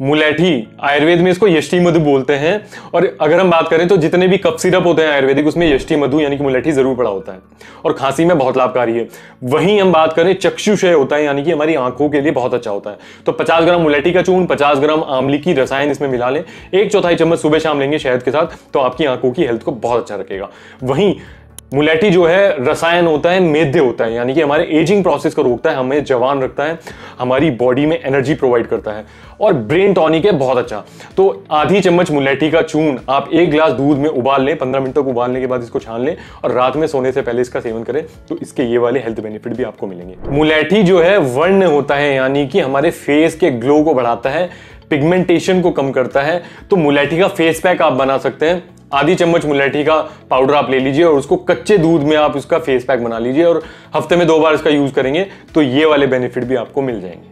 मुलैठी आयुर्वेद में इसको यष्टि मधु बोलते हैं और अगर हम बात करें तो जितने भी कप सिरप होते हैं आयुर्वेदिक उसमें यष्टि मधु यानी कि मुलैठी जरूर पड़ा होता है और खांसी में बहुत लाभकारी है वहीं हम बात करें चक्षुषय होता है यानी कि हमारी आंखों के लिए बहुत अच्छा होता है तो पचास ग्राम मुलैठी का चूर्ण पचास ग्राम आमली की रसायन इसमें मिला लें एक चौथाई चम्मच सुबह शाम लेंगे शहद के साथ तो आपकी आंखों की हेल्थ को बहुत अच्छा रखेगा वहीं मुलेटी जो है रसायन होता है मेदे होता है यानी कि हमारे एजिंग प्रोसेस को रोकता है हमें जवान रखता है हमारी बॉडी में एनर्जी प्रोवाइड करता है और ब्रेन टॉनिक है बहुत अच्छा तो आधी चम्मच मुलेटी का चून आप एक ग्लास दूध में उबाल लें पंद्रह मिनट तक उबालने के बाद इसको छान लें और रात में सोने से पहले इसका सेवन करें तो इसके ये वाले हेल्थ बेनिफिट भी आपको मिलेंगे मुलैटी जो है वर्ण होता है यानी कि हमारे फेस के ग्लो को बढ़ाता है पिगमेंटेशन को कम करता है तो मुलैटी का फेस पैक आप बना सकते हैं आधी चम्मच मुलेठी का पाउडर आप ले लीजिए और उसको कच्चे दूध में आप उसका फेस पैक बना लीजिए और हफ्ते में दो बार इसका यूज करेंगे तो ये वाले बेनिफिट भी आपको मिल जाएंगे